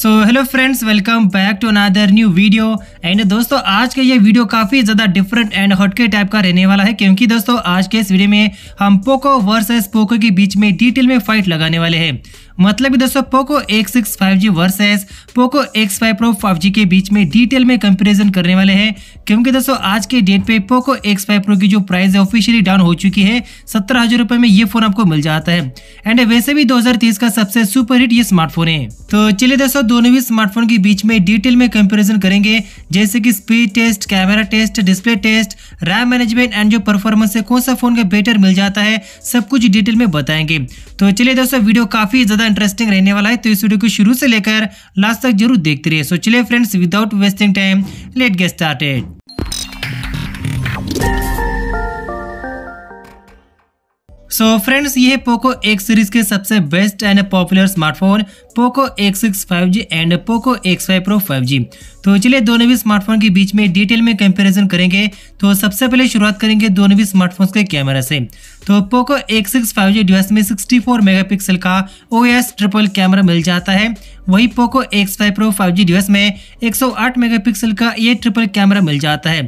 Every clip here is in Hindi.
so hello friends welcome back to another new video and दोस्तों आज का ये वीडियो काफ़ी ज़्यादा डिफरेंट एंड हटके टाइप का रहने वाला है क्योंकि दोस्तों आज के इस वीडियो में हम पोको वर्सेस पोको के बीच में डिटेल में फाइट लगाने वाले हैं मतलब दोस्तों Poco X six five G versus Poco X five pro five G के बीच में डिटेल में कंपेरिजन करने वाले हैं क्योंकि दोस्तों आज के डेट पे पोको एक्स फाइव प्रो की जो प्राइस है ऑफिशियली डाउन हो चुकी है सत्रह हजार रुपए में ये फोन आपको मिल जाता है एंड वैसे भी दो हजार तेईस का सबसे सुपर हिट ये स्मार्टफोन है तो चलिए दोस्तों दोनों ही स्मार्टफोन के बीच में डिटेल में कंपेरिजन करेंगे जैसे की speed test camera test display test RAM management and जो परफॉर्मेंस है कौन सा फोन का बेटर मिल जाता है सब कुछ डिटेल में बताएंगे तो चलिए दोस्तों वीडियो काफी ज्यादा ज़्यादा इंटरेस्टिंग रहने वाला है तो इस वीडियो को शुरू से लेकर लास्ट तक जरूर देखते रहिए सो चलिए friends without wasting time let get started so so friends ये पोको एक्स सीरीज के सबसे best and popular smartphone Poco X six five G and Poco X five pro five G तो चलिए दोनों भी स्मार्टफोन के बीच में डिटेल में कंपैरिजन करेंगे तो सबसे पहले शुरुआत करेंगे दोनों भी स्मार्टफोन के कैमरा से तो Poco X six five G device में सिक्सटी फोर मेगा पिक्सल का ओ एस ट्रिपल कैमरा मिल जाता है वही Poco X five pro five G device में 108 मेगापिक्सल का ये ट्रिपल कैमरा मिल जाता है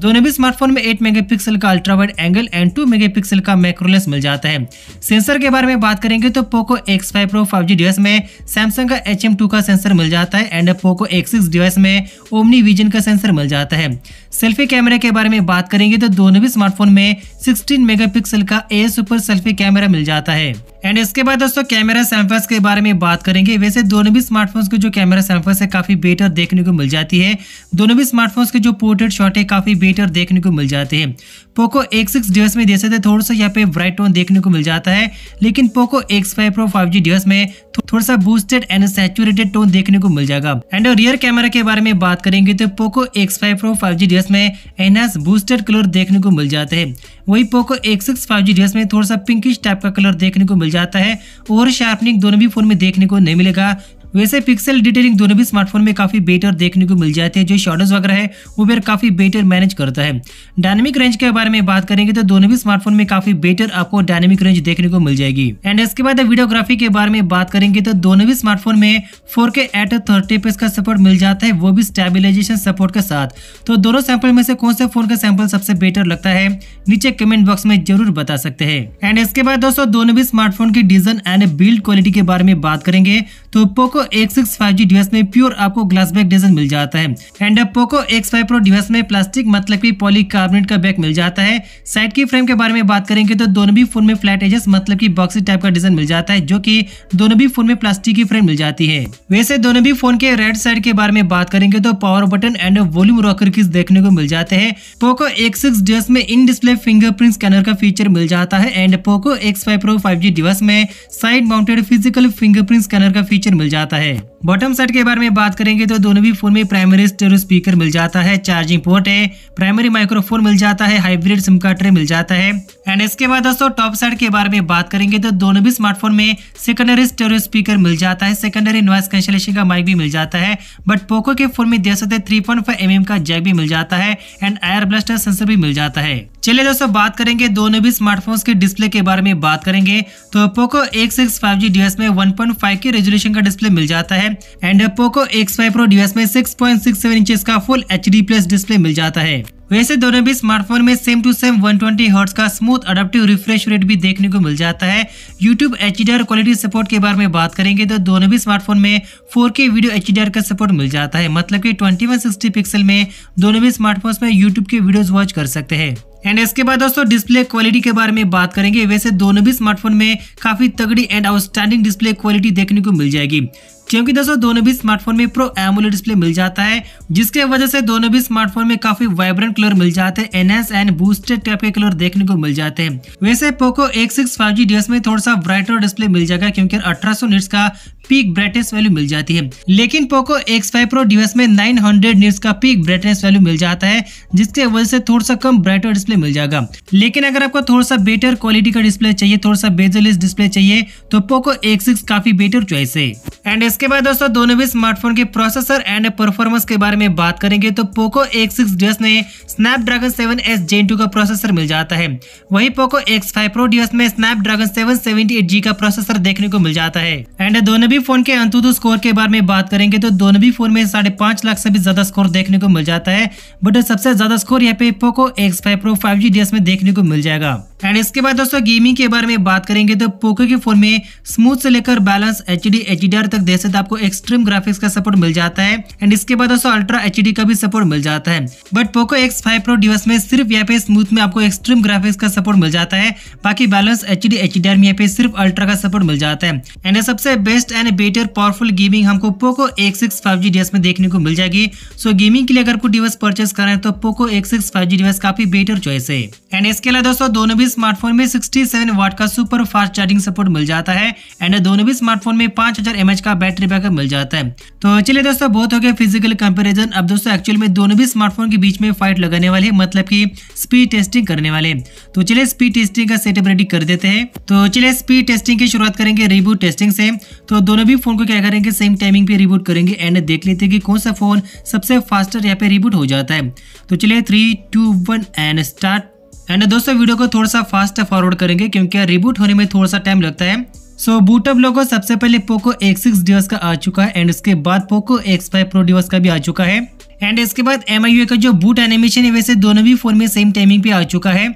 दोनों भी स्मार्टफोन में 8 मेगापिक्सल का ultra wide angle and 2 megapixel का मैक्रोलेस मिल जाता है सेंसर के बारे में बात करेंगे तो Poco X five pro five G device में सैमसंग का एच एम टू का सेंसर मिल जाता है and Poco X six device में ओमनी विजन का सेंसर मिल जाता है सेल्फी कैमरे के बारे में बात करेंगे तो दोनों भी स्मार्टफोन में सिक्सटीन मेगा का ए सुपर सेल्फी कैमरा मिल जाता है एंड इसके बाद दोस्तों कैमरा सैम्पल्स के बारे में बात करेंगे वैसे दोनों भी स्मार्टफोन्स के जो कैमरा सैम्पल्स है काफ़ी बेटर देखने को मिल जाती है दोनों भी स्मार्टफोन्स के जो पोर्ट्रेट शॉट है काफ़ी बेटर देखने को मिल जाते हैं पोको एक्स सिक्स डिवाइस में जैसे थे थोड़ा सा यहाँ पे ब्राइट टोन देखने को मिल जाता है लेकिन Poco X five pro five G device में थोड़ा सा बूस्टेड एंड सैचुरेटेड टोन देखने को मिल जाएगा एंड रियर कैमरा के बारे में बात करेंगे तो Poco X five pro five G device में एनहास बूस्टेड कलर देखने को मिल जाते हैं वही Poco X six five G device में थोड़ा सा पिंकिश टाइप का कलर देखने को मिल जाता है और शार्पनिंग दोनों भी फोन में देखने को नहीं मिलेगा वैसे पिक्सल डिटेलिंग दोनों भी स्मार्टफोन में काफी बेटर देखने को मिल जाते हैं जो शॉर्टेज वगैरह है वो भी काफी बेटर मैनेज करता है डायनेमिक रेंज के बारे में बात करेंगे तो दोनों भी स्मार्टफोन में काफी बेटर आपको डायनेमिक रेंज देखने को मिल जाएगी एंड इसके बाद वीडियोग्राफी के बारे में बात करेंगे तो दोनों भी स्मार्टफोन में फोर के एट थर्टी पे का सपोर्ट मिल जाता है वो भी स्टेबिलाईजेशन सपोर्ट के साथ तो दोनों सैंपल में से कौन से फोन का सैंपल सबसे बेटर लगता है नीचे कमेंट बॉक्स में जरूर बता सकते हैं एंड इसके बाद दोस्तों दोनों भी स्मार्टफोन की डिजाइन एंड बिल्ड क्वालिटी के बारे में बात करेंगे तो Poco Poco X six five G device में प्योर आपको ग्लास बैक डिजाइन मिल जाता है and Poco X five pro device में प्लास्टिक मतलब की पॉली कार्बोनेट का बैक मिल जाता है साइड की फ्रेम के बारे में बात करेंगे तो दोनों भी फोन में फ्लैट एजेस मतलब की बॉक्सी टाइप का डिजाइन मिल जाता है जो की दोनों भी फोन में प्लास्टिक की फ्रेम मिल जाती है वैसे दोनों भी फोन के राइट साइड के बारे में बात करेंगे तो power button and volume rocker की देखने को मिल जाते हैं पोको एक्स सिक्स डिवाइस में इन डिस्प्ले फिंगरप्रिंट स्कैनर का फीचर मिल जाता है and Poco X five pro five G device में side mounted physical fingerprint scanner का फीचर मिल जाता है जाता है बॉटम सेट के बारे में बात करेंगे तो दोनों भी फोन में प्राइमरी स्टेरियो स्पीकर मिल जाता है चार्जिंग पोर्ट है प्राइमरी माइक्रोफोन मिल जाता है हाइब्रिड सिम कार्ड ट्रे मिल जाता है एंड इसके बाद दोस्तों टॉप सेट के बारे में बात करेंगे तो दोनों भी स्मार्टफोन में सेकेंडरी स्टेरियो स्पीकर मिल जाता है सेकेंडरी नॉइस कैंसिलेशन का माइक भी मिल जाता है बट पोको के फोन में दे सकते थ्री पॉइंट फाइव एम का जैक भी मिल जाता है एंड एयर ब्लास्टर सेंसर भी मिल जाता है चलिए दोस्तों बात करेंगे दोनों भी स्मार्टफोन्स के डिस्प्ले के बारे में बात करेंगे तो Poco X X five G device में one point five K resolution का डिस्प्ले मिल जाता है and Poco X five pro device में six six point seven inch का full H D plus display मिल जाता है वैसे दोनों भी स्मार्टफोन में सेम टू सेम 120 ट्वेंटी का स्मूथ अडप्टिव रिफ्रेश रेट भी देखने को मिल जाता है यूट्यूब एच क्वालिटी सपोर्ट के बारे में बात करेंगे तो दोनों भी स्मार्टफोन में 4K वीडियो एच का सपोर्ट मिल जाता है मतलब कि 2160 पिक्सल में दोनों भी स्मार्टफोन में यूट्यूब के वीडियोज वॉच कर सकते हैं एंड इसके बाद दोस्तों डिस्प्ले क्वालिटी के बारे में बात करेंगे वैसे दोनों भी स्मार्टफोन में काफी तगड़ी एंड आउटस्टैंडिंग डिस्प्ले क्वालिटी देखने को मिल जाएगी क्योंकि दोस्तों दोनों भी स्मार्टफोन में प्रो एमुलेट डिस्प्ले मिल जाता है जिसके वजह से दोनों भी स्मार्टफोन में काफी वाइब्रेंट कलर मिल जाते हैं एनएस एंड बूस्टेड टाइप के कलर देखने को मिल जाते हैं वैसे Poco X six five G में थोड़ा सा ब्राइटर डिस्प्ले मिल जाएगा क्योंकि अठारह सौ का पीक ब्राइटनेस वैल्यू मिल जाती है लेकिन Poco X five pro device में नाइन हंड्रेड का पीक ब्राइटनेस वैल्यू मिल जाता है जिसके वजह से थोड़ा सा कम ब्राइटर डिस्प्ले मिल जाएगा लेकिन अगर आपको थोड़ा सा बेटर क्वालिटी का डिस्प्ले चाहिए थोड़ा सा बेजलेस डिस्प्ले चाहिए तो पोको एक्स सिक्स काफी बेटर चॉइस है एंड इसके बाद दोस्तों दोनों भी स्मार्टफोन के प्रोसेसर एंड परफॉर्मेंस के बारे में बात करेंगे तो पोको एक्स सिक्स में में Dragon seven S gen two का प्रोसेसर मिल जाता है वही Poco X five pro device में Snapdragon seven seventy eight G का प्रोसेसर देखने को मिल जाता है एंड दोनों भी फ़ोन के अंतुदु स्कोर के बारे में बात करेंगे तो दोनों भी फ़ोन में साढ़े पांच लाख से भी ज़्यादा स्कोर देखने को मिल जाता है बट सबसे ज़्यादा स्कोर यहाँ पे Poco X five pro five G में देखने को मिल जाएगा एंड इसके बाद दोस्तों गेमिंग के बारे में बात करेंगे तो पोको के फोन में स्मूथ से लेकर balance H D H D R तक देर से आपको एक्सट्रीम ग्राफिक्स का सपोर्ट मिल जाता है एंड इसके बाद दोस्तों अल्ट्रा एच डी का भी सपोर्ट मिल जाता है but Poco X five pro device में सिर्फ यहाँ पे स्मूथ में आपको एक्सट्रीम ग्राफिक्स का सपोर्ट मिल जाता है बाकी balance H D H D R में यहाँ पे सिर्फ अल्ट्रा का सपोर्ट मिल जाता है एंड सबसे best and better powerful gaming हमको Poco X six five G device में देखने को मिल जाएगी सो गेमिंग के लिए अगर कोई डिवाइस परचेस करें तो Poco X six five G device काफी बेटर चॉइस है एंड इसके अलावा दोस्तों दोनों भी स्मार्टफोन में 67 वाट का सुपर फास्ट चार्जिंग सपोर्ट मिल जाता है एंड दोनों भी स्मार्टफोन में 5000 एमएच का बैटरी बैकअप मिल जाता है तो चलिए दोस्तों बहुत हो गया फिजिकल कंपेरिजन अब दोस्तों एक्चुअल में दोनों भी स्मार्टफोन के बीच में फाइट लगाने वाले है मतलब की स्पीड टेस्टिंग करने वाले तो चलिए स्पीड टेस्टिंग का सेटअप रेडी कर देते हैं तो चलिए स्पीड टेस्टिंग की शुरुआत करेंगे रिबूट टेस्टिंग से तो दोनों भी फोन को क्या करेंगे सेम टाइमिंग पे रिबूट करेंगे एंड देख लेते हैं कि कौन सा फोन सबसे फास्टर यहाँ पे रिबूट हो जाता है तो चलिए three two one and start and दोस्तों वीडियो को थोड़ा सा फास्ट फॉरवर्ड करेंगे क्योंकि रिबूट होने में थोड़ा सा टाइम लगता है सो so, बूटअप लोगों सबसे पहले पोको एक्स सिक्स डिवर्स का आ चुका है एंड उसके बाद Poco X five pro device का भी आ चुका है एंड इसके बाद एम का जो बूट एनिमेशन है वैसे दोनों भी फोन में सेम टाइमिंग पे आ चुका है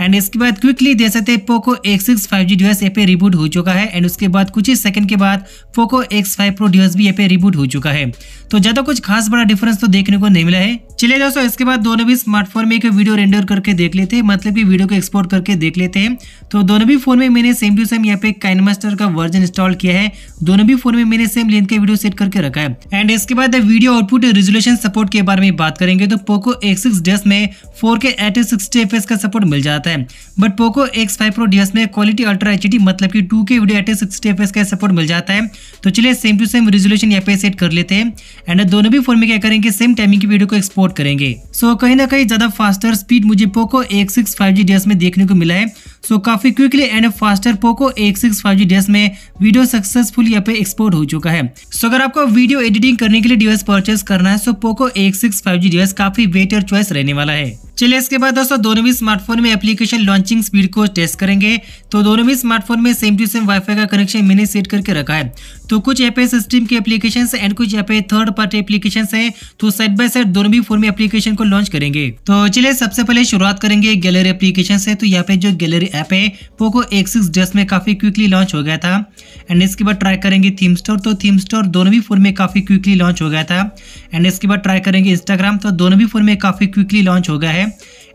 एंड इसके बाद क्विकली देख सकते हैं Poco X six five G device यहाँ पे रिबूट हो चुका है एंड उसके बाद कुछ ही सेकंड के बाद Poco X five pro device भी यहाँ पे रिबूट हो चुका है तो ज़्यादा कुछ खास बड़ा डिफरेंस तो देखने को नहीं मिला है चलिए दोस्तों इसके बाद दोनों भी स्मार्टफोन में एक वीडियो रेंडर करके देख लेते हैं मतलब की वीडियो को एक्सपोर्ट करके देख लेते हैं तो दोनों भी फोन में मैंने सेम टू सेम यहाँ पे मास्टर का वर्जन इंस्टॉल किया है दोनों भी फोन में मैंने सेम लेंथ के वीडियो सेट करके रखा है एंड इसके बाद वीडियो आउटपुट रेजोल्यूशन सपोर्ट के बारे में बात करेंगे तो पोको एक्स सिक्स में फोर के एट का सपोर्ट मिल जाता है जाता है but Poco X five pro D में क्वालिटी अल्ट्रा एच मतलब कि two K video at sixty F का सपोर्ट मिल जाता है तो चलिए सेम टू सेम रेजोल्यूशन यहाँ पे सेट कर लेते हैं एंड दोनों भी फोन में क्या करेंगे सेम टाइमिंग की वीडियो को एक्सपोर्ट करेंगे सो so, कहीं ना कहीं ज़्यादा फास्टर स्पीड मुझे पोको एक्स सिक्स में देखने को मिला है सो so, काफ़ी quickly and faster Poco X six five G device में वीडियो सक्सेसफुली यहाँ पे एक्सपोर्ट हो चुका है सो so, अगर आपको वीडियो एडिटिंग करने के लिए डिवाइस परचेस करना है so Poco X six five G device काफ़ी बेटर चॉइस रहने वाला है चलिए इसके बाद दोस्तों दोनों भी स्मार्टफोन में एप्लीकेशन लॉन्चिंग स्पीड को टेस्ट करेंगे तो दोनों भी स्मार्टफोन में सेम टू सेम वाईफाई का कनेक्शन मैंने सेट करके रखा है तो कुछ एपे सिस्टम के एप्लीकेशन एंड कुछ एपे थर्ड पार्टी एप्लीकेशन है तो साइड बाय साइड दोनों भी फोन में एप्लीकेशन को लॉन्च करेंगे तो चलिए सबसे पहले शुरुआत करेंगे गैलरी एप्लीकेशन से तो यहाँ पे जो गैलरी ऐप है पोको एक्स सिक्स में काफी क्विकली लॉन्च हो गया था एंड इसके बाद ट्राई करेंगे थीम स्टोर तो थीम स्टोर दोनों भी फोन में काफी क्विकली लॉन्च हो गया था एंड इसके बाद ट्राई करेंगे इंस्टाग्राम तो दोनों भी फोन में काफी क्विकली लॉन्च हो गया है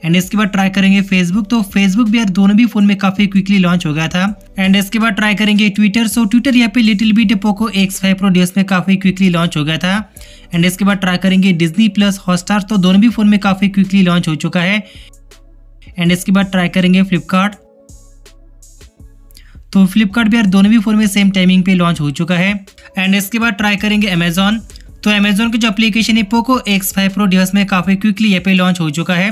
एंड इसके बाद ट्राई करेंगे फेसबुक तो फेसबुक भी यार दोनों भी फोन में काफी क्विकली लॉन्च हो गया था एंड इसके बाद ट्राई करेंगे ट्विटर सो ट्विटर यहाँ पे little bit Poco X five pro D में काफी क्विकली लॉन्च हो गया था एंड इसके बाद ट्राई करेंगे डिजनी प्लस हॉटस्टार तो दोनों भी फोन में काफी क्विकली लॉन्च हो चुका है एंड इसके बाद ट्राई करेंगे फ्लिपकार्ट तो फ्लिपकार्ट भी यार दोनों भी फोन में सेम टाइमिंग पे लॉन्च हो चुका है एंड इसके बाद ट्राई करेंगे अमेजॉन तो अमेजोन की जो एप्लीकेशन है Poco X five pro device में काफ़ी क्विकली यहाँ पे लॉन्च हो चुका है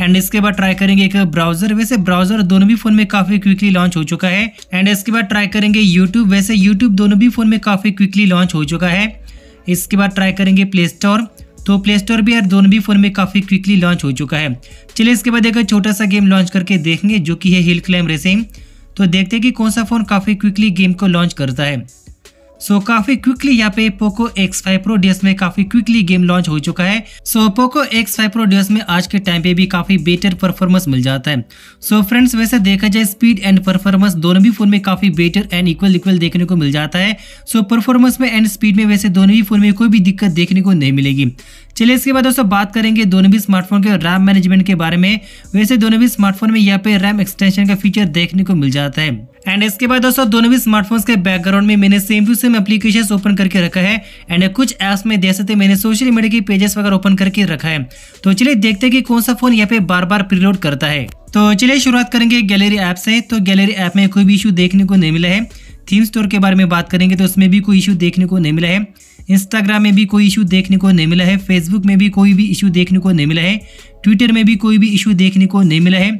एंड इसके बाद ट्राई करेंगे एक ब्राउजर वैसे ब्राउजर दोनों भी फोन में काफी क्विकली लॉन्च हो चुका है एंड इसके बाद ट्राई करेंगे यूट्यूब वैसे यूट्यूब दोनों भी फोन में काफी क्विकली लॉन्च हो चुका है इसके बाद ट्राई करेंगे प्ले स्टोर तो प्ले स्टोर भी यार दोनों भी फोन में काफी क्विकली लॉन्च हो चुका है चलिए इसके बाद एक छोटा सा गेम लॉन्च करके देखेंगे जो कि है हिल क्लाइम रेसिंग तो देखते हैं कि कौन सा फोन काफी क्विकली गेम को लॉन्च करता है सो so, काफी क्विकली यहाँ पे Poco X five pro D में काफी क्विकली गेम लॉन्च हो चुका है so so, Poco X five pro D में आज के टाइम पे भी काफी बेटर परफॉर्मेंस मिल जाता है सो so, फ्रेंड्स वैसे देखा जाए स्पीड एंड परफॉर्मेंस दोनों भी फोन में काफी बेटर एंड इक्वल इक्वल देखने को मिल जाता है सो so, परफॉर्मेंस में एंड स्पीड में वैसे दोनों ही फोन में कोई भी दिक्कत देखने को नहीं मिलेगी चलिए इसके बाद दोस्तों बात करेंगे दोनों भी स्मार्टफोन के रैम मैनेजमेंट के बारे में वैसे दोनों भी स्मार्टफोन में यहाँ पे रैम एक्सटेंशन का फीचर देखने को मिल जाता है एंड इसके बाद दोस्तों दोनों भी स्मार्टफोन्स के बैकग्राउंड में मैंने same to same application open करके रखा है एंड कुछ ऐप्स में जैसे सकते मैंने सोशल मीडिया की पेजेस वगैरह ओपन करके रखा है तो चलिए देखते हैं कि कौन सा फोन यहाँ पे बार बार प्रीलोड करता है तो चलिए शुरुआत करेंगे गैलरी ऐप से तो गैलरी ऐप में कोई भी इशू देखने को नहीं मिला है थीम स्टोर के बारे में बात करेंगे तो उसमें भी कोई इशू देखने को नहीं मिला है इंस्टाग्राम में भी कोई इशू देखने को नहीं मिला है फेसबुक में भी कोई भी इशू देखने को नहीं मिला है ट्विटर में भी कोई भी इशू देखने को नहीं मिला है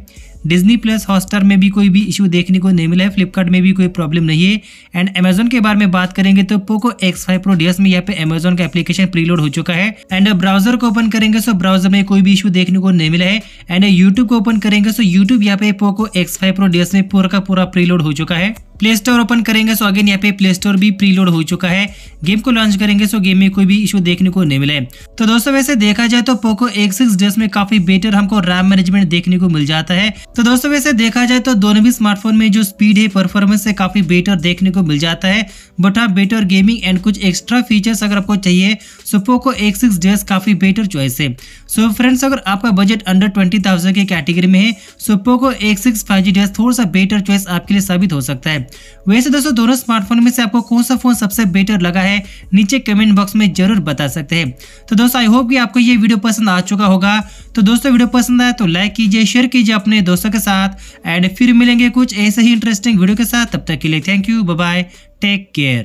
डिजनी प्लस हॉस्टर में भी कोई भी इशू देखने को नहीं मिला है फ्लिपकार्ट में भी कोई प्रॉब्लम नहीं है एंड अमेजोन के बारे में बात करेंगे तो Poco X five pro D में यहाँ पे अमेजोन का एप्लीकेशन प्रीलोड हो चुका है एंड ब्राउजर को ओपन करेंगे सो तो ब्राउजर में कोई भी इशू देखने को नहीं मिला है एंड यूट्यूब को ओपन करेंगे सो तो यूट्यूब यहाँ पे Poco X five pro D में पूरा का पूरा प्रीलोड हो चुका है प्ले स्टोर ओपन करेंगे सो अगेन यहाँ पे प्ले स्टोर भी प्रीलोड हो चुका है गेम को लॉन्च करेंगे सो गेम में कोई भी इशू देखने को नहीं मिले तो दोस्तों वैसे देखा जाए तो पोको एक्स सिक्स डेस में काफी बेटर हमको रैम मैनेजमेंट देखने को मिल जाता है तो दोस्तों वैसे देखा जाए तो दोनों भी स्मार्टफोन में जो स्पीड है परफॉर्मेंस है काफी बेटर देखने को मिल जाता है बट हाँ बेटर गेमिंग एंड कुछ एक्स्ट्रा फीचर्स अगर आपको चाहिए सो पोको एक्स सिक्स ड्रेस काफी बेटर चॉइस है सो फ्रेंड्स अगर आपका बजट अंडर ट्वेंटी थाउजेंड के कैटेगरी में है so Poco X six five G थोड़ा सा बेटर चॉइस आपके लिए साबित हो सकता है वैसे दोस्तों दोनों स्मार्टफोन में से आपको कौन सा फोन सबसे बेटर लगा है नीचे कमेंट बॉक्स में जरूर बता सकते हैं तो दोस्तों आई होप कि आपको ये वीडियो पसंद आ चुका होगा तो दोस्तों वीडियो पसंद आया तो लाइक कीजिए शेयर कीजिए अपने दोस्तों के साथ एंड फिर मिलेंगे कुछ ऐसे ही इंटरेस्टिंग वीडियो के साथ तब तक के लिए thank you bye take care